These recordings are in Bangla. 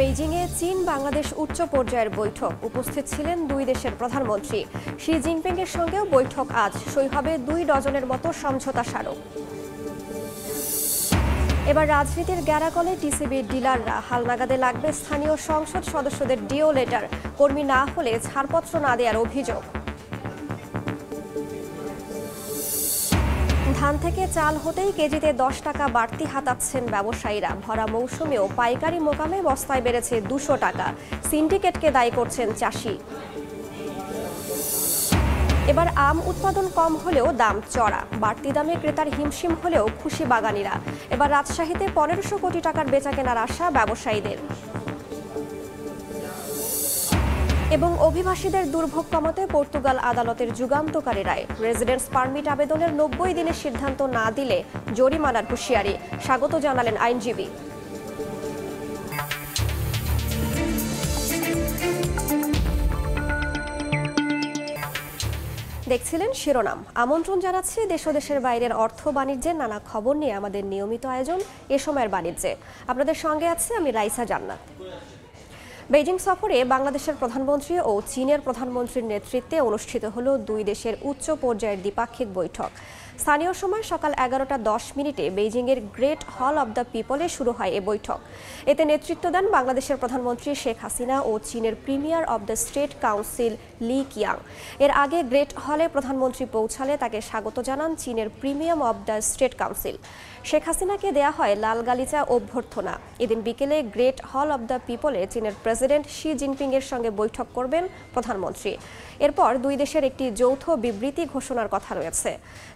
বেইজিংয়ে চীন বাংলাদেশ উচ্চ পর্যায়ের বৈঠক উপস্থিত ছিলেন দুই দেশের প্রধানমন্ত্রী শি জিনপিং এর সঙ্গেও বৈঠক আজ সই হবে দুই ডজনের মতো সমঝোতা স্মারক এবার রাজনীতির গ্যারাকলে টিসিবির ডিলাররা হালনাগাদে লাগবে স্থানীয় সংসদ সদস্যদের ডিও লেটার কর্মী না হলে ছাড়পত্র না দেওয়ার অভিযোগ ধান থেকে চাল হতেই কেজিতে দশ টাকা বাড়তি হাতাচ্ছেন ব্যবসায়ীরা ভরা মৌসুমেও পাইকারি মোকামে বস্তায় বেড়েছে দুশো টাকা সিন্ডিকেটকে দায় করছেন চাষি এবার আম উৎপাদন কম হলেও দাম চড়া বাড়তি দামে ক্রেতার হিমশিম হলেও খুশি বাগানিরা এবার রাজশাহীতে পনেরোশো কোটি টাকার বেচা কেনার আশা ব্যবসায়ীদের এবং অভিবাসীদের দুর্ভোগ কমাতে পর্তুগাল আদালতের যুগান্তকারী রায় রেজিডেন্স পারমিট আবেদনের নব্বই দিনের সিদ্ধান্ত না দিলে জরিমানার হুঁশিয়ারি স্বাগত জানালেন আইনজীবী দেখছিলেন শিরোনাম আমন্ত্রণ জানাচ্ছি দেশ দেশের বাইরের অর্থ বাণিজ্যের নানা খবর নিয়ে আমাদের নিয়মিত আয়োজন এ সময়ের বাণিজ্যে আপনাদের সঙ্গে আছে আমি রাইসা জান্নাত বেইজিং সফরে বাংলাদেশের প্রধানমন্ত্রী ও চীনের প্রধানমন্ত্রীর নেতৃত্বে অনুষ্ঠিত হল দুই দেশের উচ্চ পর্যায়ের দ্বিপাক্ষিক বৈঠক স্থানীয় সময় সকাল এগারোটা দশ মিনিটে বেইজিংয়ের গ্রেট হল অব দ্য পিপলে শুরু হয় এ বৈঠক এতে নেতৃত্ব দেন বাংলাদেশের প্রধানমন্ত্রী শেখ হাসিনা ও চীনের premier of the State Council Li Qiang এর আগে গ্রেট হলে প্রধানমন্ত্রী পৌঁছালে তাকে স্বাগত জানান চীনের premium of the State Council Sheikh হাসিনাকে দেয়া হয় লাল গালিচা অভ্যর্থনা এদিন বিকেলে গ্রেট হল অব দ্য পিপলে চীনের প্রেসিডেন্ট শি জিনপিং এর সঙ্গে বৈঠক করবেন প্রধানমন্ত্রী এরপর দুই দেশের একটি যৌথ বিবৃতি ঘোষণার কথা রয়েছে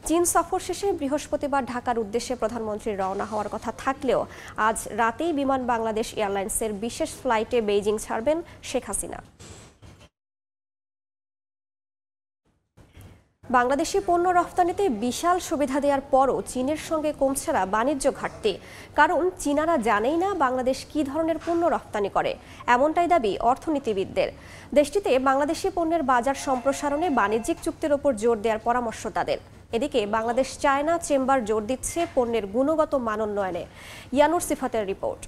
চীন সফর শেষে বৃহস্পতিবার ঢাকার উদ্দেশ্যে প্রধানমন্ত্রী রওনা হওয়ার কথা থাকলেও আজ রাতেই বিমান বাংলাদেশ এয়ারলাইন্সের বিশেষ ফ্লাইটে বেইজিং ছাড়বেন শেখ হাসিনা বাংলাদেশি পণ্য রফতানিতে বিশাল সুবিধা দেওয়ার পরও চীনের সঙ্গে কমছে না বাণিজ্য ঘাটতি কারণ চীনারা জানেই না বাংলাদেশ কি ধরনের পণ্য রফতানি করে এমনটাই দাবি অর্থনীতিবিদদের দেশটিতে বাংলাদেশি পণ্যের বাজার সম্প্রসারণে বাণিজ্যিক চুক্তির ওপর জোর দেওয়ার পরামর্শ তাদের এদিকে বাংলাদেশ চায়না চেম্বার জোর দিচ্ছে পণ্যের গুণগত মানোন্নয়নে ইয়ানুর সিফাতের রিপোর্ট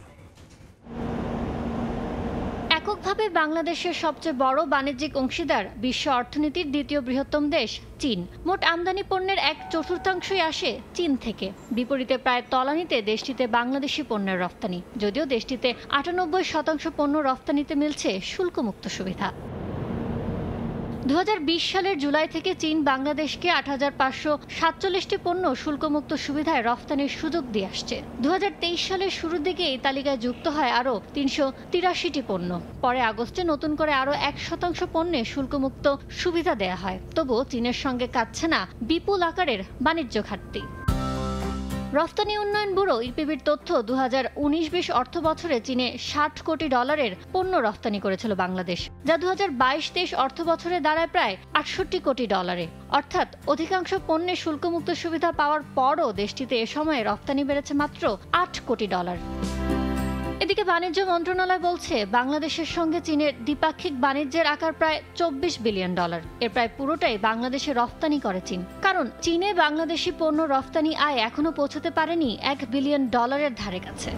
এককভাবে বাংলাদেশের সবচেয়ে বড় বাণিজ্যিক অংশীদার বিশ্ব অর্থনীতির দ্বিতীয় বৃহত্তম দেশ চীন মোট আমদানি পণ্যের এক চতুর্থাংশই আসে চীন থেকে বিপরীতে প্রায় তলানিতে দেশটিতে বাংলাদেশি পণ্যের রপ্তানি যদিও দেশটিতে আটানব্বই শতাংশ পণ্য রপ্তানিতে মিলছে শুল্কমুক্ত সুবিধা দু সালের জুলাই থেকে চীন বাংলাদেশকে আট হাজার পাঁচশো সাতচল্লিশটি পণ্য শুল্কমুক্ত সুবিধায় রফতানির সুযোগ দিয়ে আসছে দু সালের শুরুর দিকে এই তালিকায় যুক্ত হয় আরও তিনশো তিরাশিটি পণ্য পরে আগস্টে নতুন করে আরও এক শতাংশ পণ্যে শুল্কমুক্ত সুবিধা দেয়া হয় তবুও চীনের সঙ্গে কাটছে না বিপুল আকারের বাণিজ্য ঘাটতি রফতানি উন্নয়ন ব্যুরো ইপিবির তথ্য দু উনিশ বিশ অর্থ বছরে চীনে ষাট কোটি ডলারের পণ্য রফতানি করেছিল বাংলাদেশ যা দু হাজার বাইশ অর্থ বছরে দাঁড়ায় প্রায় আটষট্টি কোটি ডলারে অর্থাৎ অধিকাংশ পণ্যের শুল্কমুক্ত সুবিধা পাওয়ার পরও দেশটিতে এ সময়ে রফতানি বেড়েছে মাত্র আট কোটি ডলার এদিকে বাণিজ্য মন্ত্রণালয় বলছে বাংলাদেশের সঙ্গে চীনের দ্বিপাক্ষিক বাণিজ্যের আকার প্রায় চব্বিশ বিলিয়ন ডলার এর প্রায় পুরোটাই বাংলাদেশে রফতানি করে চীন কারণ চীনে বাংলাদেশি পণ্য রফতানি আয় এখনও পৌঁছতে পারেনি এক বিলিয়ন ডলারের ধারে কাছে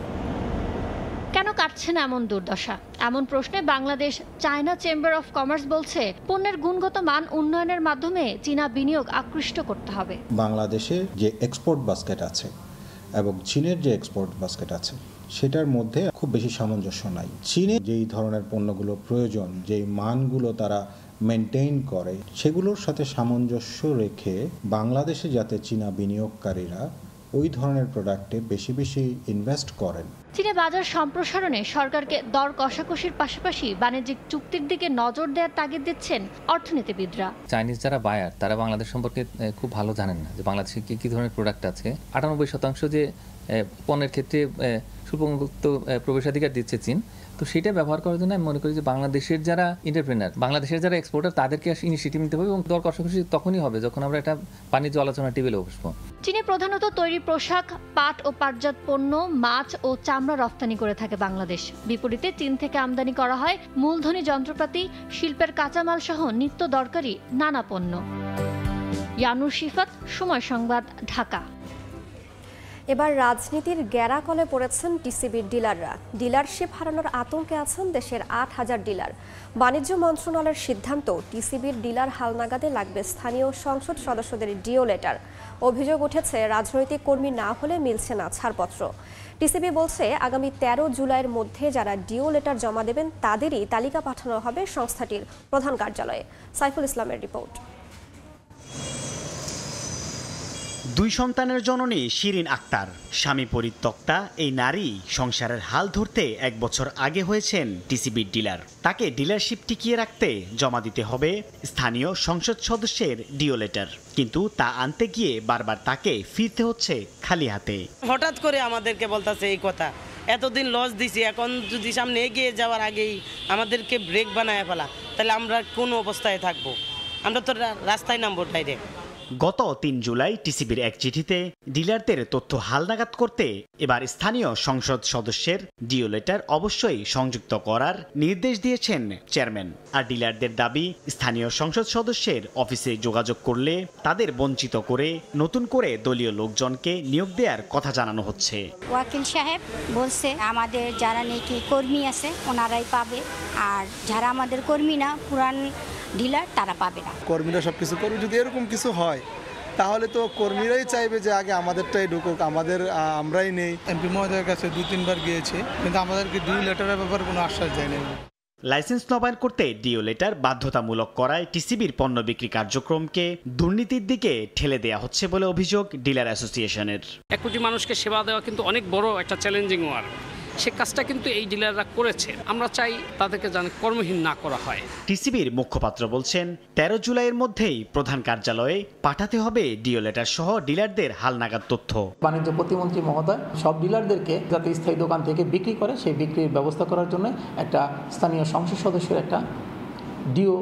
কেন কাটছে না এমন দুর্দশা এমন প্রশ্নে Bangladesh China chamber of commerce বলছে পণ্যের গুণগত মান উন্নয়নের মাধ্যমে চীনা বিনিয়োগ আকৃষ্ট করতে হবে বাংলাদেশে যে এক্সপোর্ট বাস্কেট আছে এবং চীনের যে এক্সপোর্ট বাস্কেট আছে সেটার মধ্যে খুব বেশি সামঞ্জস্য নাই চীনে যেই ধরনের পণ্যগুলো প্রয়োজন যেই মানগুলো তারা মেনটেইন করে সেগুলোর সাথে সামঞ্জস্য রেখে বাংলাদেশে যাতে চীনা বিনিয়োগকারীরা ওই ধরনের প্রোডাক্টে বেশি বেশি ইনভেস্ট করেন চীনে বাজার সম্প্রসারণে সরকারকে দর কষাকষির পাশাপাশি বাণিজ্যিক চুক্তির দিকে নজর দেওয়ার তাগিদ দিচ্ছেন অর্থনীতিবিদরা চাইনিজ যারা বায়ার তারা বাংলাদেশ সম্পর্কে খুব ভালো জানেন না যে বাংলাদেশে কি কি ধরনের প্রোডাক্ট আছে আটানব্বই শতাংশ যে পণ্যের ক্ষেত্রে সুপঙ্গক্ত প্রবেশাধিকার দিচ্ছে চীন তো সেটা ব্যবহার করার জন্য আমি মনে করি যে বাংলাদেশের যারা এন্টারপ্রেনার বাংলাদেশের যারা এক্সপোর্টার তাদেরকে ইনিশিয়েটিভ নিতে হবে এবং দর কষাকষি তখনই হবে যখন আমরা একটা বাণিজ্য আলোচনা টেবিলে বসবো চীনে প্রধানত তৈরি পোশাক পাট ও পাটজাত পণ্য মাছ ও চামড়া রপ্তানি করে থাকে বাংলাদেশ বিপরীতে চীন থেকে আমদানি করা হয় মূলধনী যন্ত্রপাতি শিল্পের কাঁচামাল সহ নিত্য দরকারি নানা পণ্য ইয়ানুর শিফাত সময় সংবাদ ঢাকা এবার রাজনীতির গ্যারাকলে পড়েছেন টিসিবির ডিলাররা ডিলারশিপ হারানোর আতঙ্কে আছেন দেশের আট হাজার ডিলার বাণিজ্য মন্ত্রণালয়ের সিদ্ধান্ত টিসিবির ডিলার হালনাগাদে লাগবে স্থানীয় সংসদ সদস্যদের ডিও লেটার অভিযোগ উঠেছে রাজনৈতিক কর্মী না হলে মিলছে না ছাড়পত্র টিসিবি বলছে আগামী ১৩ জুলাইয়ের মধ্যে যারা ডিও লেটার জমা দেবেন তাদেরই তালিকা পাঠানো হবে সংস্থাটির প্রধান কার্যালয়ে সাইফুল ইসলামের রিপোর্ট দুই সন্তানের জননী শিরিন আক্তার স্বামী পরিত্যক্তা এই নারী সংসারের হাল ধরতে এক বছর আগে হয়েছেন টিসিবির ডিলার তাকে ডিলারশিপ টিকিয়ে রাখতে জমা দিতে হবে স্থানীয় সংসদ সদস্যের ডিও লেটার কিন্তু তা আনতে গিয়ে বারবার তাকে ফিরতে হচ্ছে খালি হাতে হঠাৎ করে আমাদেরকে বলতেছে এই কথা এতদিন লস দিছি এখন যদি সামনে এগিয়ে যাওয়ার আগেই আমাদেরকে ব্রেক বানায় ফেলা তাহলে আমরা কোন অবস্থায় থাকবো আমরা তো রাস্তায় নামবো ডাইরেক্ট গত তিন জুলাই টিসিবির এক চিঠিতে ডিলারদের তথ্য হালনাগাদ করতে এবার স্থানীয় সংসদ সদস্যের ডিও লেটার অবশ্যই সংযুক্ত করার নির্দেশ দিয়েছেন চেয়ারম্যান আর ডিলারদের দাবি স্থানীয় সংসদ সদস্যের অফিসে যোগাযোগ করলে তাদের বঞ্চিত করে নতুন করে দলীয় লোকজনকে নিয়োগ দেওয়ার কথা জানানো হচ্ছে ওয়াকিল সাহেব বলছে আমাদের যারা নাকি কর্মী আছে ওনারাই পাবে আর যারা আমাদের কর্মী না পুরান ডিলার তারা পাবে না কর্মীরা সব কিছু করবে যদি এরকম কিছু হয় তাহলে তো কর্মীরাই চাইবে যে আগে আমাদেরটাই ঢুকুক আমাদের আমরাই নেই এমপি মহোদয়ের কাছে দু তিনবার গিয়েছে কিন্তু আমাদেরকে ডিউ লেটারের ব্যাপারে কোনো আশ্বাস দেয়নি লাইসেন্স নবায়ন করতে ডিও লেটার বাধ্যতামূলক করায় টিসিবির পণ্য বিক্রি কার্যক্রমকে দুর্নীতির দিকে ঠেলে দেয়া হচ্ছে বলে অভিযোগ ডিলার অ্যাসোসিয়েশনের এক কোটি মানুষকে সেবা দেওয়া কিন্তু অনেক বড় একটা চ্যালেঞ্জিং ওয়ার্ক সে কাজটা কিন্তু এই ডিলাররা করেছে আমরা চাই তাদেরকে যেন কর্মহীন না করা হয় টিসিবির মুখপাত্র বলছেন ১৩ জুলাইয়ের মধ্যেই প্রধান কার্যালয়ে পাঠাতে হবে ডিও লেটার সহ ডিলারদের হালনাগাদ তথ্য বাণিজ্য প্রতিমন্ত্রী মহোদয় সব ডিলারদেরকে যাতে স্থায়ী দোকান থেকে বিক্রি করে সেই বিক্রির ব্যবস্থা করার জন্য একটা স্থানীয় সংসদ সদস্যের একটা ডিও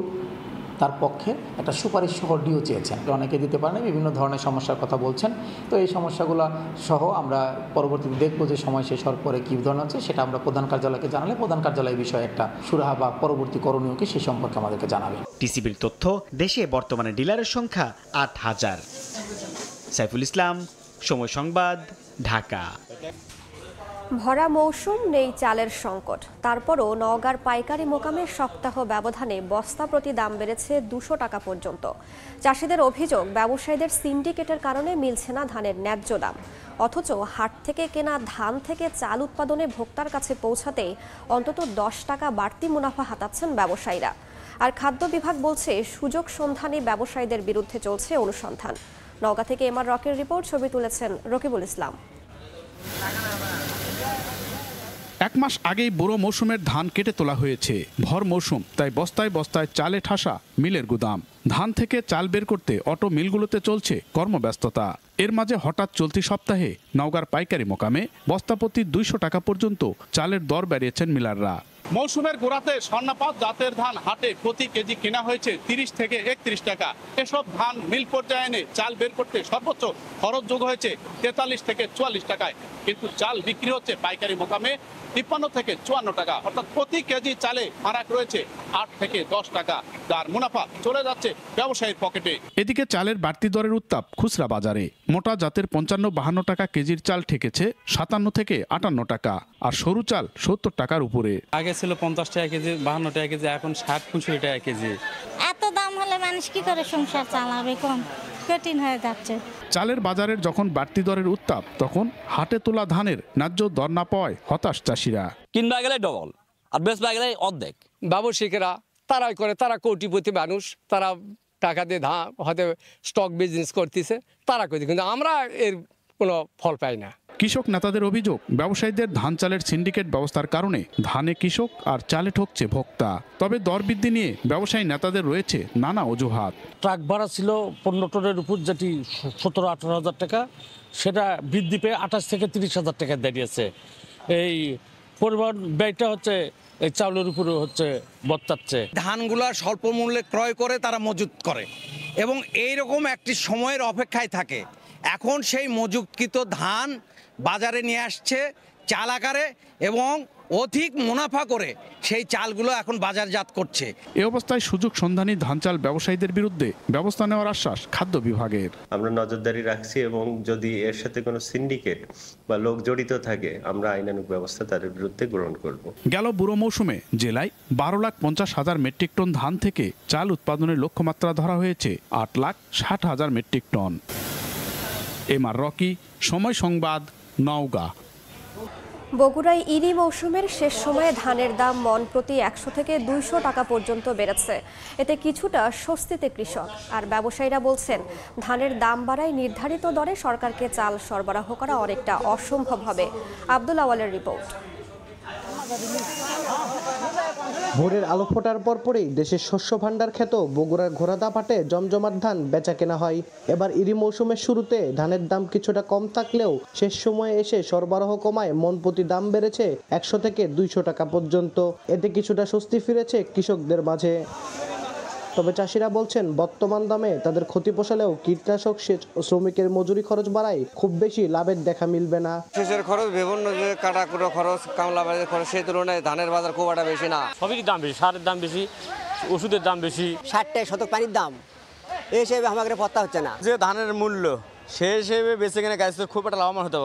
তার পক্ষে একটা সুপারিশ সহ ডিও চেয়েছেন অনেকে দিতে পারেন বিভিন্ন ধরনের সমস্যার কথা বলছেন তো এই সমস্যাগুলো সহ আমরা পরবর্তীতে দেখবো যে সময় শেষ হওয়ার পরে কী ধরনের আছে সেটা আমরা প্রধান কার্যালয়কে জানালে প্রধান কার্যালয় বিষয়ে একটা সুরাহা বা পরবর্তী করণীয়কে সে সম্পর্কে আমাদেরকে জানাবে টিসিবির তথ্য দেশে বর্তমানে ডিলারের সংখ্যা আট হাজার সাইফুল ইসলাম সময় সংবাদ ঢাকা ভরা মৌসুম নেই চালের সংকট তারপরও নওগাঁর পাইকারি মোকামের সপ্তাহ ব্যবধানে বস্তা প্রতি দাম বেড়েছে দুশো টাকা পর্যন্ত চাষিদের অভিযোগ ব্যবসায়ীদের সিন্ডিকেটের কারণে মিলছে না ধানের ন্যায্য দাম অথচ হাট থেকে কেনা ধান থেকে চাল উৎপাদনে ভোক্তার কাছে পৌঁছাতে অন্তত দশ টাকা বাড়তি মুনাফা হাতাচ্ছেন ব্যবসায়ীরা আর খাদ্য বিভাগ বলছে সুযোগ সন্ধানে ব্যবসায়ীদের বিরুদ্ধে চলছে অনুসন্ধান নওগাঁ থেকে এমআর রকের রিপোর্ট ছবি তুলেছেন রকিবুল ইসলাম এক মাস আগেই বুড়ো মৌসুমের ধান কেটে তোলা হয়েছে ভর মৌসুম তাই বস্তায় বস্তায় চালে ঠাসা মিলের গুদাম ধান থেকে চাল বের করতে অটো মিলগুলোতে চলছে কর্মব্যস্ততা এর মাঝে হঠাৎ চলতি সপ্তাহে নওগাঁর পাইকারি মোকামে বস্তাপতি দুইশো টাকা পর্যন্ত চালের দর বেড়িয়েছেন মিলাররা মৌসুমের গোড়াতে স্বর্ণাপাত জাতের ধান হাটে প্রতি কেজি কেনা হয়েছে তিরিশ থেকে একত্রিশ টাকা এসব ধান মিল পর্যায়ে এনে চাল বের করতে সর্বোচ্চ খরচ যোগ হয়েছে তেতাল্লিশ থেকে চুয়াল্লিশ টাকায় কিন্তু চাল বিক্রি হচ্ছে পাইকারি মোকামে তিপ্পান্ন থেকে চুয়ান্ন টাকা অর্থাৎ প্রতি কেজি চালে ফারাক রয়েছে আট থেকে দশ টাকা যার মুনাফা চলে যাচ্ছে ব্যবসায়ীর পকেটে এদিকে চালের বাড়তি দরের উত্তাপ খুচরা বাজারে মোটা জাতের পঞ্চান্ন বাহান্ন টাকা কেজির চাল ঠেকেছে সাতান্ন থেকে আটান্ন টাকা আর সরু চাল সত্তর টাকার উপরে আগে ছিল পঞ্চাশ টাকা কেজি বাহান্ন টাকা কেজি এখন ষাট পঁয়ষট্টি টাকা কেজি এত দাম হলে মানুষ কি করে সংসার চালাবে কম কঠিন হয়ে যাচ্ছে চালের বাজারের যখন বাড়তি দরের উত্তাপ তখন হাটে তোলা ধানের ন্যায্য দর না পায় হতাশ চাষিরা কিনবা গেলে ডবল আর বেচবা গেলে অর্ধেক ব্যবসায়িকেরা তারাই করে তারা কোটিপতি মানুষ তারা টাকা দিয়ে ধান হয়তো স্টক বিজনেস করতেছে তারা করে কিন্তু আমরা এর কোনো ফল পাই না কৃষক নেতাদের অভিযোগ ব্যবসায়ীদের ধান চালের সিন্ডিকেট ব্যবস্থার কারণে ধানে কৃষক আর চালে ঠকছে ভোক্তা তবে দর বৃদ্ধি নিয়ে ব্যবসায়ী নেতাদের রয়েছে নানা অজুহাত ট্রাক ভাড়া ছিল পনেরো টনের উপর যেটি সতেরো আঠারো হাজার টাকা সেটা বৃদ্ধি পেয়ে আঠাশ থেকে তিরিশ হাজার টাকা দাঁড়িয়েছে এই পরিবহন ব্যয়টা হচ্ছে এই চাউলের উপরে হচ্ছে বর্তাচ্ছে ধানগুলা স্বল্প মূল্যে ক্রয় করে তারা মজুত করে এবং এই রকম একটি সময়ের অপেক্ষায় থাকে এখন সেই মজুতকৃত ধান বাজারে নিয়ে আসছে চাল আকারে এবং অধিক মুনাফা করে সেই চালগুলো এখন বাজারজাত করছে এ অবস্থায় সুযোগ সন্ধানী ধান চাল ব্যবসায়ীদের বিরুদ্ধে ব্যবস্থা নেওয়ার আশ্বাস খাদ্য বিভাগের আমরা নজরদারি রাখছি এবং যদি এর সাথে কোনো সিন্ডিকেট বা লোক জড়িত থাকে আমরা আইনানুগ ব্যবস্থা তাদের বিরুদ্ধে গ্রহণ করব গেল বুড়ো মৌসুমে জেলায় বারো লাখ পঞ্চাশ হাজার মেট্রিক টন ধান থেকে চাল উৎপাদনের লক্ষ্যমাত্রা ধরা হয়েছে আট লাখ ষাট হাজার metric ton M R Rocky Somoy Sangbad Naogaon বগুড়ায় ইরি মৌসুমের শেষ সময়ে ধানের দাম মন প্রতি একশো থেকে দুইশো টাকা পর্যন্ত বেড়েছে এতে কিছুটা স্বস্তিতে কৃষক আর ব্যবসায়ীরা বলছেন ধানের দাম বাড়ায় নির্ধারিত দরে সরকারকে চাল সরবরাহ করা অনেকটা অসম্ভব হবে আব্দুল আওয়ালের রিপোর্ট ভোরের আলো ফোটার পরপরই দেশের শস্য ভাণ্ডার খ্যাত বগুড়ার ঘোড়াদা পাটে জমজমাট ধান বেচা কেনা হয় এবার ইরি মৌসুমের শুরুতে ধানের দাম কিছুটা কম থাকলেও শেষ সময়ে এসে সরবরাহ কমায় মন প্রতি দাম বেড়েছে একশো থেকে দুইশো টাকা পর্যন্ত এতে কিছুটা স্বস্তি ফিরেছে কৃষকদের মাঝে তবে চাষিরা বলছেন বর্তমান দামে তাদের ক্ষতি পোষালেও কীটনাশক সেচ ও শ্রমিকের মজুরি খরচ বাড়ায় খুব বেশি লাভের দেখা মিলবে না সেচের খরচ বিভিন্ন যে কুটো খরচ কামলা বাজারের খরচ সেই তুলনায় ধানের বাজার খুব একটা বেশি না সবই দাম বেশি সারের দাম বেশি ওষুধের দাম বেশি ষাট টাকা শতক পানির দাম এই হিসেবে আমাকে পত্তা হচ্ছে না যে ধানের মূল্য সে হিসেবে বেঁচে গাইছে খুব একটা লাভবান হতে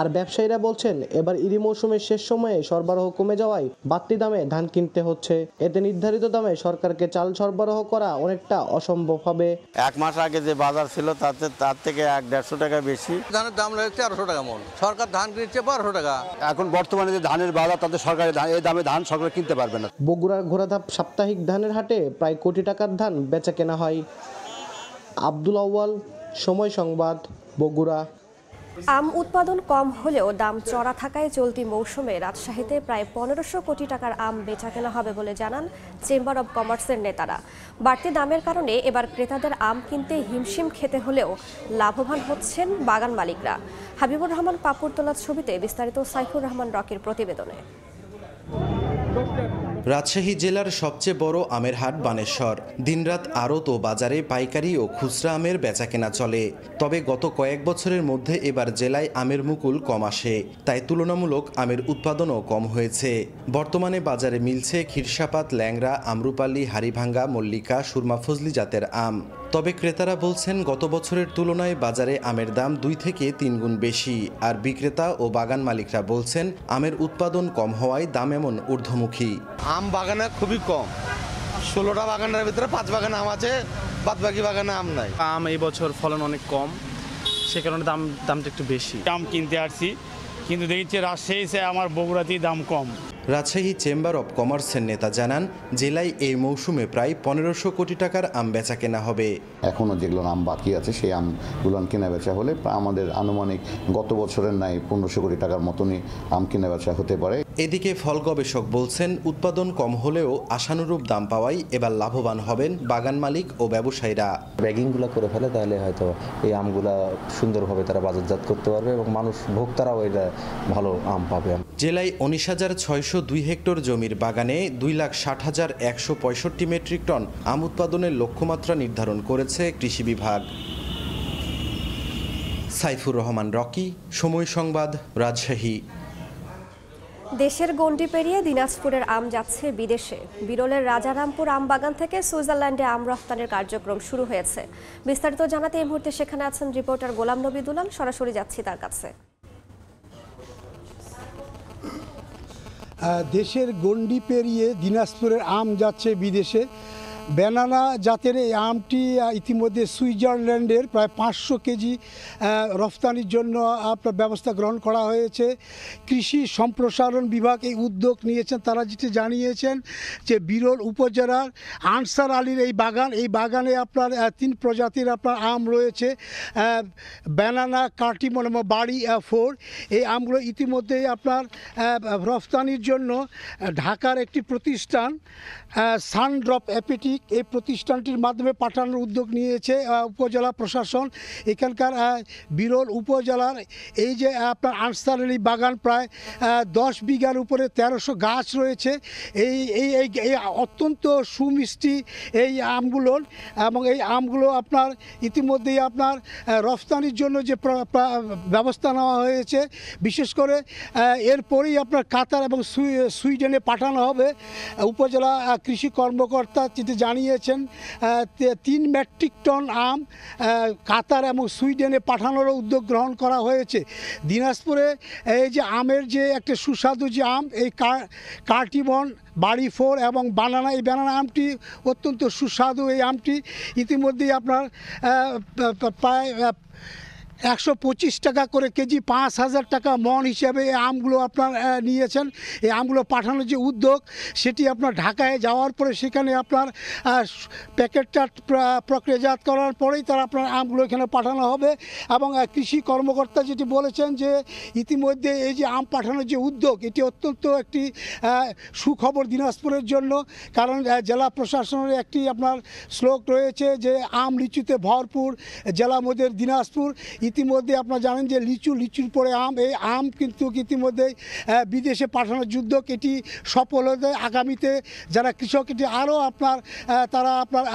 আর ব্যবসায়ীরা বলছেন এবার ইরি মৌসুমের শেষ সময়ে সরবরাহ কমে যাওয়ায় বাড়তি দামে ধান কিনতে হচ্ছে এতে নির্ধারিত দামে সরকারকে চাল সরবরাহ করা অনেকটা অসম্ভব হবে এক মাস আগে যে বাজার ছিল তাতে তার থেকে এক দেড়শো টাকা বেশি ধানের দাম রয়েছে আড়াইশো টাকা মন সরকার ধান কিনছে বারোশো টাকা এখন বর্তমানে যে ধানের বাজার তাতে সরকারের এই দামে ধান সরকার কিনতে পারবে না বগুড়ার ঘোড়াধাপ সাপ্তাহিক ধানের হাটে প্রায় কোটি টাকার ধান বেচা কেনা হয় আব্দুল আউয়াল সময় সংবাদ বগুড়া আম উৎপাদন কম হলেও দাম চড়া থাকায় চলতি মৌসুমে রাজশাহীতে প্রায় পনেরোশো কোটি টাকার আম বেচা কেনা হবে বলে জানান চেম্বার অব কমার্সের নেতারা বাড়তি দামের কারণে এবার ক্রেতাদের আম কিনতে হিমশিম খেতে হলেও লাভবান হচ্ছেন বাগান মালিকরা হাবিবুর রহমান পাপুর তোলার ছবিতে বিস্তারিত সাইফুর রহমান রকির প্রতিবেদনে রাজশাহী জেলার সবচেয়ে বড় আমের হাট বানেশ্বর দিনরাত আড়ত ও বাজারে পাইকারি ও খুচরা আমের বেচাকেনা চলে তবে গত কয়েক বছরের মধ্যে এবার জেলায় আমের মুকুল কম আসে তাই তুলনামূলক আমের উৎপাদনও কম হয়েছে বর্তমানে বাজারে মিলছে ক্ষীরসাপাত ল্যাংরা আমরুপালি হারিভাঙ্গা মল্লিকা সুরমা ফজলি জাতের আম তবে ক্রেতারা বলছেন গত বছরের তুলনায় বাজারে আমের দাম দুই থেকে তিন গুণ বেশি আর বিক্রেতা ও বাগান মালিকরা বলছেন আমের উৎপাদন কম হওয়ায় দাম এমন ঊর্ধ্বমুখী আম বাগানে খুবই কম ষোলোটা বাগানের ভিতরে পাঁচ বাগানে আম আছে বাদ বাকি বাগানে আম নাই আম এই বছর ফলন অনেক কম সে কারণে দাম দামটা একটু বেশি আম কিনতে আসছি কিন্তু দেখছি রাজশাহী আমার বগুড়াতেই দাম কম রাজশাহী চেম্বার অব কমার্সের নেতা জানান জেলায় এই মৌসুমে প্রায় পনেরোশো কোটি টাকার আম বেচা কেনা হবে এখনও যেগুলো আম বাকি আছে সেই আমগুলো কেনা বেচা হলে আমাদের আনুমানিক গত বছরের ন্যায় পনেরোশো কোটি টাকার মতনই আম কেনা বেচা হতে পারে এদিকে ফল গবেষক বলছেন উৎপাদন কম হলেও আশানুরূপ দাম পাওয়াই এবার লাভবান হবেন বাগান মালিক ও ব্যবসায়ীরা ব্যাগিংগুলো করে ফেলে তাহলে হয়তো এই আমগুলা সুন্দরভাবে তারা বাজারজাত করতে পারবে এবং মানুষ ভোক্তারাও এটা ভালো আম পাবে জেলায় উনিশ হাজার ছয়শো একশো দুই হেক্টর জমির বাগানে দুই লাখ ষাট হাজার একশো পঁয়ষট্টি মেট্রিক টন আম উৎপাদনের লক্ষ্যমাত্রা নির্ধারণ করেছে কৃষি বিভাগ সাইফুর রহমান রকি সময় সংবাদ রাজশাহী দেশের গণ্ডি পেরিয়ে দিনাজপুরের আম যাচ্ছে বিদেশে বিরলের রাজারামপুর আম বাগান থেকে সুইজারল্যান্ডে আম রফতানির কার্যক্রম শুরু হয়েছে বিস্তারিত জানাতে এই মুহূর্তে সেখানে আছেন রিপোর্টার গোলাম নবী সরাসরি যাচ্ছি তার কাছে দেশের গণ্ডি পেরিয়ে দিনাজপুরের আম যাচ্ছে বিদেশে ব্যানানা জাতের এই আমটি ইতিমধ্যে সুইজারল্যান্ডের প্রায় পাঁচশো কেজি রফতানির জন্য আপনার ব্যবস্থা গ্রহণ করা হয়েছে কৃষি সম্প্রসারণ বিভাগ এই উদ্যোগ নিয়েছেন তারা যেটি জানিয়েছেন যে বিরল উপজেলার আনসার আলীর এই বাগান এই বাগানে আপনার তিন প্রজাতির আপনার আম রয়েছে ব্যানানা কাটি মনে বাড়ি ফোর এই আমগুলো ইতিমধ্যেই আপনার রফতানির জন্য ঢাকার একটি প্রতিষ্ঠান সানড্রপ অ্যাপেটিক মালিক এই প্রতিষ্ঠানটির মাধ্যমে পাঠানোর উদ্যোগ নিয়েছে উপজেলা প্রশাসন এখানকার বিরল উপজেলার এই যে আপনার আনসার বাগান প্রায় দশ বিঘার উপরে তেরোশো গাছ রয়েছে এই এই এই অত্যন্ত সুমিষ্টি এই আমগুলোর এবং এই আমগুলো আপনার ইতিমধ্যেই আপনার রফতানির জন্য যে ব্যবস্থা নেওয়া হয়েছে বিশেষ করে এরপরেই আপনার কাতার এবং সুইডেনে পাঠানো হবে উপজেলা কৃষি কর্মকর্তা যেটি জানিয়েছেন তিন মেট্রিক টন আম কাতার এবং সুইডেনে পাঠানোরও উদ্যোগ গ্রহণ করা হয়েছে দিনাজপুরে এই যে আমের যে একটা সুস্বাদু যে আম এই কার্টিবন বাড়ি ফোর এবং বানানা এই বানানা আমটি অত্যন্ত সুস্বাদু এই আমটি ইতিমধ্যেই আপনার প্রায় একশো পঁচিশ টাকা করে কেজি পাঁচ হাজার টাকা মন হিসাবে আমগুলো আপনার নিয়েছেন এই আমগুলো পাঠানোর যে উদ্যোগ সেটি আপনার ঢাকায় যাওয়ার পরে সেখানে আপনার প্যাকেটটা প্রক্রিয়াজাত করার পরেই তারা আপনার আমগুলো এখানে পাঠানো হবে এবং কৃষি কর্মকর্তা যেটি বলেছেন যে ইতিমধ্যে এই যে আম পাঠানোর যে উদ্যোগ এটি অত্যন্ত একটি সুখবর দিনাজপুরের জন্য কারণ জেলা প্রশাসনের একটি আপনার শ্লোক রয়েছে যে আম লিচুতে ভরপুর জেলা মধ্যে দিনাজপুর ইতিমধ্যে আপনারা জানেন যে লিচু লিচুর পরে আম এই আম কিন্তু ইতিমধ্যেই বিদেশে পাঠানোর যুদ্ধ এটি সফল হতে আগামীতে যারা কৃষক এটি আরও আপনার তারা আপনার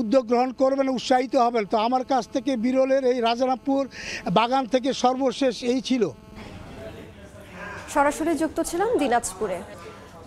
উদ্যোগ গ্রহণ করবেন উৎসাহিত হবেন তো আমার কাছ থেকে বিরলের এই রাজারামপুর বাগান থেকে সর্বশেষ এই ছিল সরাসরি যুক্ত ছিলাম দিনাজপুরে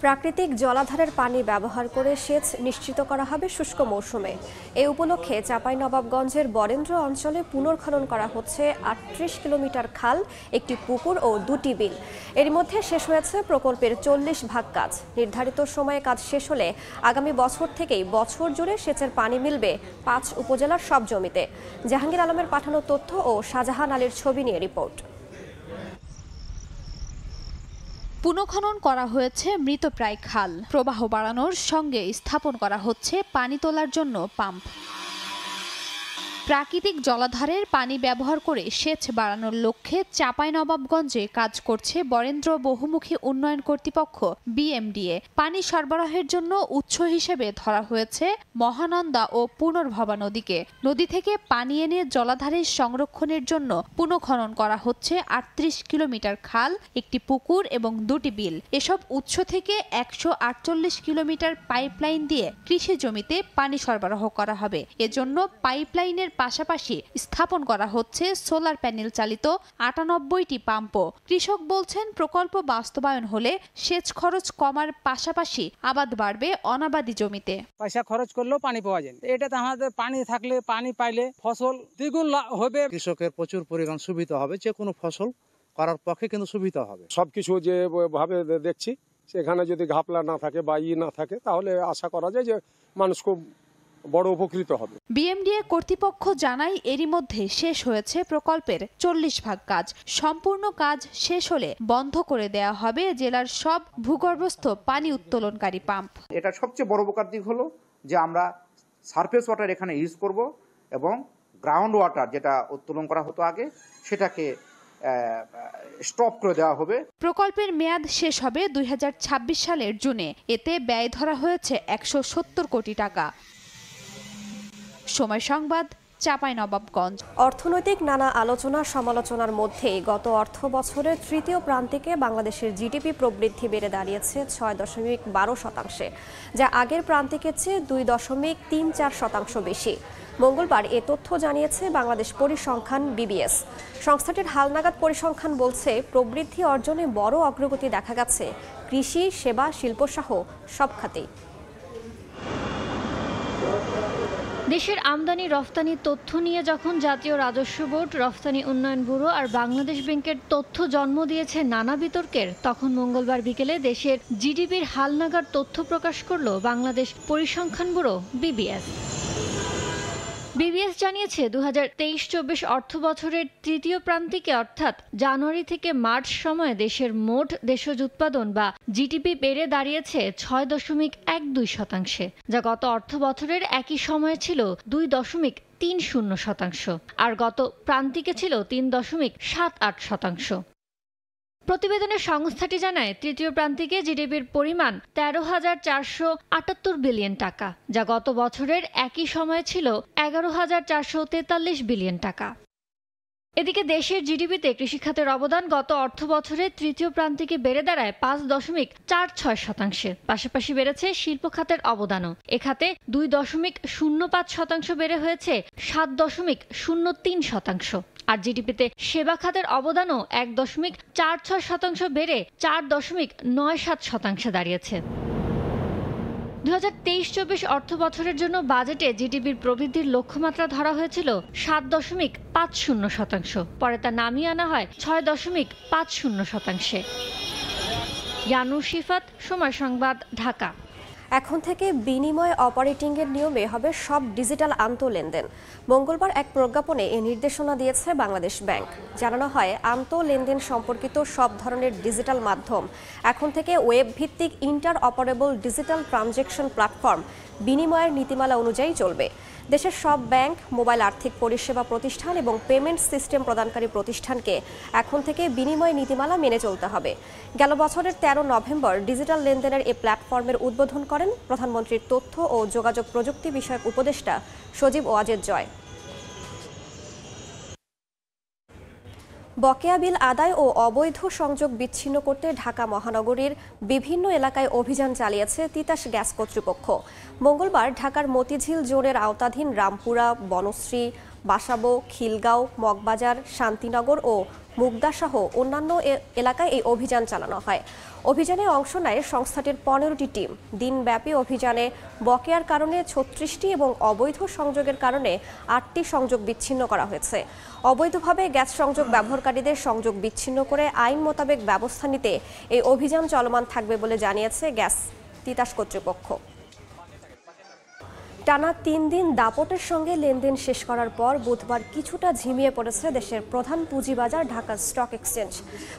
প্রাকৃতিক জলাধারের পানি ব্যবহার করে সেচ নিশ্চিত করা হবে শুষ্ক মৌসুমে এ উপলক্ষে নবাবগঞ্জের বরেন্দ্র অঞ্চলে পুনর্খনন করা হচ্ছে আটত্রিশ কিলোমিটার খাল একটি পুকুর ও দুটি বিল এর মধ্যে শেষ হয়েছে প্রকল্পের চল্লিশ ভাগ কাজ নির্ধারিত সময়ে কাজ শেষ হলে আগামী বছর থেকেই বছর জুড়ে সেচের পানি মিলবে পাঁচ উপজেলার সব জমিতে জাহাঙ্গীর আলমের পাঠানো তথ্য ও শাহজাহান আলীর ছবি নিয়ে রিপোর্ট পুনঃখনন করা হয়েছে মৃতপ্রায় খাল প্রবাহ বাড়ানোর সঙ্গে স্থাপন করা হচ্ছে পানি তোলার জন্য পাম্প প্রাকৃতিক জলাধারের পানি ব্যবহার করে সেচ বাড়ানোর লক্ষ্যে নবাবগঞ্জে কাজ করছে বরেন্দ্র বহুমুখী উন্নয়ন কর্তৃপক্ষ বিএমডিএ পানি সরবরাহের জন্য উৎস হিসেবে ধরা হয়েছে মহানন্দা ও পুনর্ভবা নদীকে নদী থেকে পানি এনে জলাধারের সংরক্ষণের জন্য পুনঃখনন করা হচ্ছে আটত্রিশ কিলোমিটার খাল একটি পুকুর এবং দুটি বিল এসব উৎস থেকে একশো কিলোমিটার পাইপলাইন দিয়ে কৃষি জমিতে পানি সরবরাহ করা হবে এজন্য পাইপলাইনের পাশাপাশি স্থাপন করা হচ্ছে সোলার প্যানেল চালিত আটানব্বইটি পাম্পও কৃষক বলছেন প্রকল্প বাস্তবায়ন হলে সেচ খরচ কমার পাশাপাশি আবাদ বাড়বে অনাবাদি জমিতে পয়সা খরচ করলেও পানি পাওয়া যায় এটাতে আমাদের পানি থাকলে পানি পাইলে ফসল দ্বিগুণ হবে কৃষকের প্রচুর পরিমাণ সুবিধা হবে যে কোনো ফসল করার পক্ষে কিন্তু সুবিধা হবে সবকিছু যে ভাবে দেখছি সেখানে যদি ঘাপলা না থাকে বা ই না থাকে তাহলে আশা করা যায় যে মানুষ খুব বড় উপকৃত হবে বিএমডিএ কর্তৃপক্ষ জানাই এরই মধ্যে শেষ হয়েছে প্রকল্পের চল্লিশ ভাগ কাজ সম্পূর্ণ কাজ শেষ হলে বন্ধ করে দেয়া হবে জেলার সব ভূগর্ভস্থ পানি উত্তোলনকারী পাম্প এটা সবচেয়ে বড় উপকার দিক হলো যে আমরা সারফেস ওয়াটার এখানে ইউজ করব এবং গ্রাউন্ড ওয়াটার যেটা উত্তোলন করা হতো আগে সেটাকে স্টপ করে দেওয়া হবে প্রকল্পের মেয়াদ শেষ হবে দুই সালের জুনে এতে ব্যয় ধরা হয়েছে একশো কোটি টাকা সময় সংবাদ নবাবগঞ্জ অর্থনৈতিক নানা আলোচনা সমালোচনার মধ্যে গত অর্থ বছরের তৃতীয় প্রান্তিকে বাংলাদেশের জিডিপি প্রবৃদ্ধি বেড়ে দাঁড়িয়েছে ছয় দশমিক বারো শতাংশে যা আগের প্রান্তিকের চেয়ে দুই দশমিক তিন চার শতাংশ বেশি মঙ্গলবার এ তথ্য জানিয়েছে বাংলাদেশ পরিসংখ্যান বিবিএস সংস্থাটির হালনাগাদ পরিসংখ্যান বলছে প্রবৃদ্ধি অর্জনে বড় অগ্রগতি দেখা গেছে কৃষি সেবা শিল্পসহ সব খাতেই দেশের আমদানি রফতানি তথ্য নিয়ে যখন জাতীয় রাজস্ব বোর্ড রফতানি উন্নয়ন ব্যুরো আর বাংলাদেশ ব্যাংকের তথ্য জন্ম দিয়েছে নানা বিতর্কের তখন মঙ্গলবার বিকেলে দেশের জিডিপির হালনাগার তথ্য প্রকাশ করল বাংলাদেশ পরিসংখ্যান ব্যুরো বিবিএস বিবিএস জানিয়েছে দু হাজার তেইশ চব্বিশ অর্থ বছরের তৃতীয় প্রান্তিকে অর্থাৎ জানুয়ারি থেকে মার্চ সময়ে দেশের মোট দেশজ উৎপাদন বা জিডিপি বেড়ে দাঁড়িয়েছে ছয় দশমিক এক দুই শতাংশে যা গত অর্থ বছরের একই সময়ে ছিল দুই দশমিক তিন শূন্য শতাংশ আর গত প্রান্তিকে ছিল তিন দশমিক সাত আট শতাংশ প্রতিবেদনে সংস্থাটি জানায় তৃতীয় প্রান্তিকে জিডিপির পরিমাণ তেরো হাজার চারশো আটাত্তর বিলিয়ন টাকা যা গত বছরের একই সময়ে ছিল এগারো হাজার চারশো তেতাল্লিশ বিলিয়ন টাকা এদিকে দেশের জিডিপিতে কৃষিখাতের অবদান গত অর্থ বছরে তৃতীয় প্রান্তিকে বেড়ে দাঁড়ায় পাঁচ দশমিক চার ছয় শতাংশে পাশাপাশি বেড়েছে শিল্প খাতের অবদানও এ খাতে দুই দশমিক শূন্য পাঁচ শতাংশ বেড়ে হয়েছে সাত দশমিক শূন্য তিন শতাংশ আর জিডিপিতে সেবা খাতের অবদানও এক দশমিক চার ছয় শতাংশ বেড়ে চার দশমিক নয় সাত শতাংশে দাঁড়িয়েছে দু হাজার তেইশ চব্বিশ অর্থ বছরের জন্য বাজেটে জিডিপির প্রবৃদ্ধির লক্ষ্যমাত্রা ধরা হয়েছিল সাত দশমিক পাঁচ শূন্য শতাংশ পরে তা নামিয়ে আনা হয় ছয় দশমিক পাঁচ শূন্য শতাংশে ইয়ানু শিফাত সময় সংবাদ ঢাকা এখন থেকে বিনিময় অপারেটিংয়ের নিয়মে হবে সব ডিজিটাল আন্তঃলেনদেন মঙ্গলবার এক প্রজ্ঞাপনে এ নির্দেশনা দিয়েছে বাংলাদেশ ব্যাংক জানানো হয় আন্তঃলেনদেন সম্পর্কিত সব ধরনের ডিজিটাল মাধ্যম এখন থেকে ওয়েব ভিত্তিক interoperable digital transaction platform বিনিময়ের নীতিমালা অনুযায়ী চলবে দেশের সব ব্যাংক মোবাইল আর্থিক পরিষেবা প্রতিষ্ঠান এবং পেমেন্ট সিস্টেম প্রদানকারী প্রতিষ্ঠানকে এখন থেকে বিনিময় নীতিমালা মেনে চলতে হবে গেল বছরের ১৩ নভেম্বর ডিজিটাল লেনদেনের এ প্ল্যাটফর্মের উদ্বোধন করেন প্রধানমন্ত্রীর তথ্য ও যোগাযোগ প্রযুক্তি বিষয়ক উপদেষ্টা সজীব ওয়াজেদ জয় বকেয়া বিল আদায় ও অবৈধ সংযোগ বিচ্ছিন্ন করতে ঢাকা মহানগরীর বিভিন্ন এলাকায় অভিযান চালিয়েছে তিতাস গ্যাস কর্তৃপক্ষ মঙ্গলবার ঢাকার মতিঝিল জোনের আওতাধীন রামপুরা বনশ্রী বাসাবো খিলগাঁও মগবাজার শান্তিনগর ও মুগদাসহ অন্যান্য এলাকায় এই অভিযান চালানো হয় অভিযানে অংশ নেয় সংস্থাটির পনেরোটি টিম দিনব্যাপী অভিযানে বকেয়ার কারণে ছত্রিশটি এবং অবৈধ সংযোগের কারণে আটটি সংযোগ বিচ্ছিন্ন করা হয়েছে অবৈধভাবে গ্যাস সংযোগ ব্যবহারকারীদের সংযোগ বিচ্ছিন্ন করে আইন মোতাবেক ব্যবস্থা নিতে এই অভিযান চলমান থাকবে বলে জানিয়েছে গ্যাস তিতাস কর্তৃপক্ষ টানা তিন দিন দাপটের সঙ্গে লেনদেন শেষ করার পর বুধবার কিছুটা ঝিমিয়ে পড়েছে দেশের প্রধান পুঁজিবাজার ঢাকা স্টক এক্সচেঞ্জ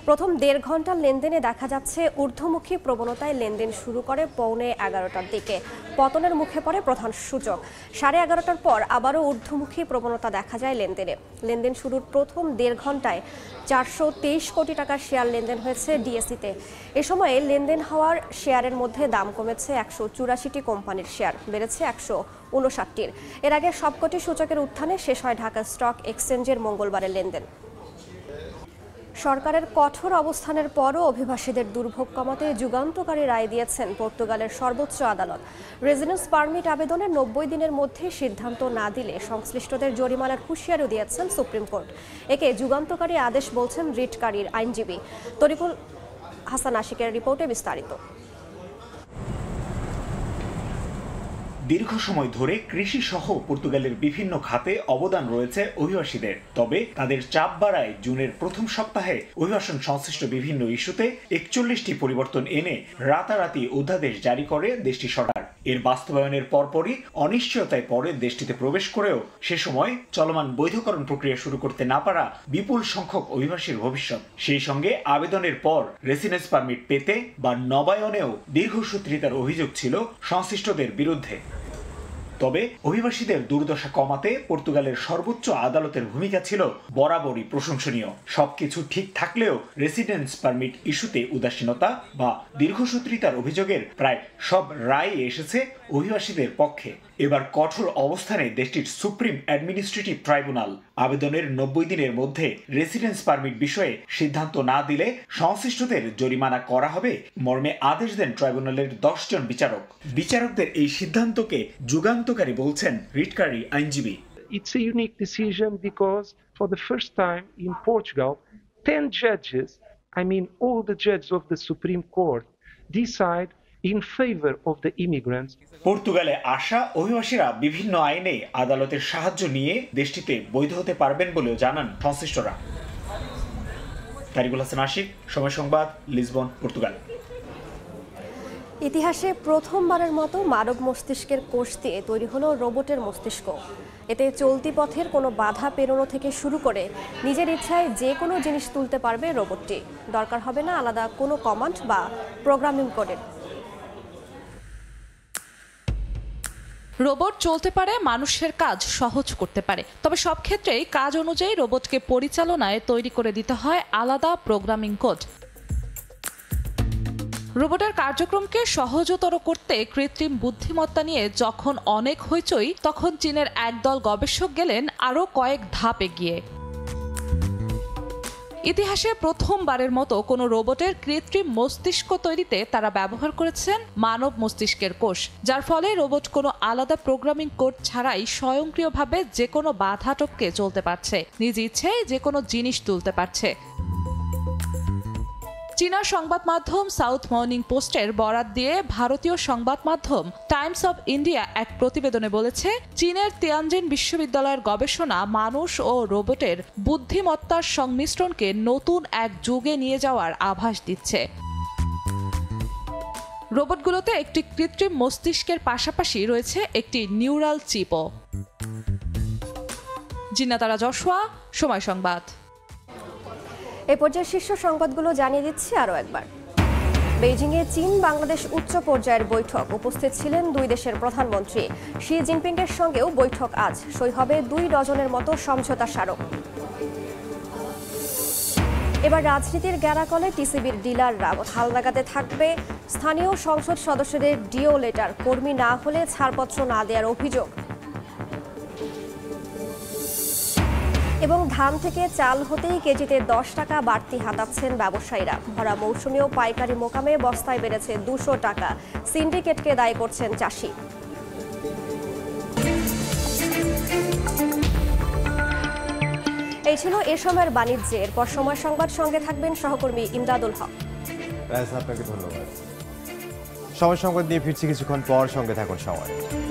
প্রথম দেড় ঘন্টার লেনদেনে দেখা যাচ্ছে ঊর্ধ্বমুখী প্রবণতায় লেনদেন শুরু করে পৌনে এগারোটার দিকে পতনের মুখে পড়ে প্রধান সূচক সাড়ে এগারোটার পর আবারও ঊর্ধ্বমুখী প্রবণতা দেখা যায় লেনদেনে লেনদেন শুরুর প্রথম দেড় ঘন্টায় চারশো কোটি টাকার শেয়ার লেনদেন হয়েছে ডিএসিতে এ সময়ে লেনদেন হওয়ার শেয়ারের মধ্যে দাম কমেছে একশো চুরাশিটি কোম্পানির শেয়ার বেড়েছে একশো উনষাটটির এর আগে সবকটি সূচকের উত্থানে শেষ হয় ঢাকা স্টক এক্সচেঞ্জের মঙ্গলবারের লেনদেন সরকারের কঠোর অবস্থানের পরও অভিবাসীদের দুর্ভোগ কমাতে যুগান্তকারী রায় দিয়েছেন পর্তুগালের সর্বোচ্চ আদালত রেজিডেন্স পারমিট আবেদনের নব্বই দিনের মধ্যে সিদ্ধান্ত না দিলে সংশ্লিষ্টদের জরিমানার হুঁশিয়ারও দিয়েছেন সুপ্রিম কোর্ট একে যুগান্তকারী আদেশ বলছেন রিটকারীর আইনজীবী তরিকুল হাসান আশিকের রিপোর্টে বিস্তারিত দীর্ঘ সময় ধরে কৃষি সহ পর্তুগালের বিভিন্ন খাতে অবদান রয়েছে অভিবাসীদের তবে তাদের চাপ বাড়ায় জুনের প্রথম সপ্তাহে অভিবাসন সংশ্লিষ্ট বিভিন্ন ইস্যুতে একচল্লিশটি পরিবর্তন এনে রাতারাতি অধ্যাদেশ জারি করে দেশটি সরকার এর বাস্তবায়নের পরপরই অনিশ্চয়তায় পরে দেশটিতে প্রবেশ করেও সে সময় চলমান বৈধকরণ প্রক্রিয়া শুরু করতে না পারা বিপুল সংখ্যক অভিবাসীর ভবিষ্যৎ সেই সঙ্গে আবেদনের পর রেসিডেন্স পারমিট পেতে বা নবায়নেও দীর্ঘসূত্রিতার অভিযোগ ছিল সংশ্লিষ্টদের বিরুদ্ধে তবে অভিবাসীদের দুর্দশা কমাতে পর্তুগালের সর্বোচ্চ আদালতের ভূমিকা ছিল বরাবরই প্রশংসনীয় সবকিছু ঠিক থাকলেও রেসিডেন্স পারমিট ইস্যুতে উদাসীনতা বা দীর্ঘসূত্রিতার অভিযোগের প্রায় সব রায় এসেছে অভিবাসীদের পক্ষে এবার কঠোর অবস্থানে দেশটির সুপ্রিম অ্যাডমিনিস্ট্রেটিভ ট্রাইব্যুনাল আবেদনের নব্বই দিনের মধ্যে রেসিডেন্স পারমিট বিষয়ে সিদ্ধান্ত না দিলে সংশ্লিষ্টদের জরিমানা করা হবে মর্মে আদেশ দেন ট্রাইব্যুনালের দশজন বিচারক বিচারকদের এই সিদ্ধান্তকে যুগান্তকারী বলছেন রিটকারি আইনজীবী It's a unique decision because for the first time in Portugal, 10 judges, I mean all the judges of the Supreme Court, decide in favour of the immigrants পর্তুগালে আসা অভিবাসীরা বিভিন্ন আইনে আদালতের সাহায্য নিয়ে দেশটিতে বৈধ হতে পারবেন বলেও জানান সংশ্লিষ্টরা তারিকুল হাসান আশিক সময় সংবাদ লিসবন পর্তুগাল ইতিহাসে প্রথমবারের মতো মানব মস্তিষ্কের কোষ দিয়ে তৈরি হলো রোবটের মস্তিষ্ক এতে চলতি পথের কোনো বাধা পেরোনো থেকে শুরু করে নিজের ইচ্ছায় যে কোনো জিনিস তুলতে পারবে রোবটটি দরকার হবে না আলাদা কোনো কমান্ড বা প্রোগ্রামিং কোডের রোবট চলতে পারে মানুষের কাজ সহজ করতে পারে তবে সব ক্ষেত্রেই কাজ অনুযায়ী রোবটকে পরিচালনায় তৈরি করে দিতে হয় আলাদা প্রোগ্রামিং কোড রোবটের কার্যক্রমকে সহজতর করতে কৃত্রিম বুদ্ধিমত্তা নিয়ে যখন অনেক হইচই তখন চীনের একদল গবেষক গেলেন আরও কয়েক ধাপ এগিয়ে ইতিহাসে প্রথমবারের মতো কোনো রোবটের কৃত্রিম মস্তিষ্ক তৈরিতে তারা ব্যবহার করেছেন মানব মস্তিষ্কের কোষ যার ফলে রোবট কোনো আলাদা প্রোগ্রামিং কোড ছাড়াই স্বয়ংক্রিয়ভাবে যে কোনো বাধা টপকে চলতে পারছে নিজ ইচ্ছে যে কোনো জিনিস তুলতে পারছে চীনা সংবাদ মাধ্যম সাউথ মর্নিং পোস্টের বরাত দিয়ে ভারতীয় সংবাদ মাধ্যম টাইমস অব ইন্ডিয়া এক প্রতিবেদনে বলেছে চীনের তিয়ানজিন বিশ্ববিদ্যালয়ের গবেষণা মানুষ ও রোবটের বুদ্ধিমত্তার সংমিশ্রণকে নতুন এক যুগে নিয়ে যাওয়ার আভাস দিচ্ছে রোবটগুলোতে একটি কৃত্রিম মস্তিষ্কের পাশাপাশি রয়েছে একটি নিউরাল চিপও জিনাতারা যশোয়া সময় সংবাদ এ পর্যায়ে শীর্ষ সংবাদগুলো জানিয়ে দিচ্ছি আরও একবার বেইজিংয়ে চীন বাংলাদেশ উচ্চ পর্যায়ের বৈঠক উপস্থিত ছিলেন দুই দেশের প্রধানমন্ত্রী শি জিনপিংয়ের সঙ্গেও বৈঠক আজ সই হবে দুই ডজনের মতো সমঝোতা স্মারক এবার রাজনীতির গ্যারাকলে টিসিবির ডিলাররা হাল লাগাতে থাকবে স্থানীয় সংসদ সদস্যদের ডিও লেটার কর্মী না হলে ছাড়পত্র না দেওয়ার অভিযোগ এবং ধান থেকে চাল হতেই কেজিতে দশ টাকা বাড়তি হাতাচ্ছেন ব্যবসায়ীরা ভরা মৌসুমেও পাইকারি মোকামে বস্তায় বেড়েছে দুশো টাকা সিন্ডিকেটকে দায়ী করছেন চাষি এই ছিল এ সময়ের বাণিজ্যের পর সময় সংবাদ সঙ্গে থাকবেন সহকর্মী ইমদাদুল হক সময় সংবাদ নিয়ে ফিরছি কিছুক্ষণ পর সঙ্গে থাকুন সময়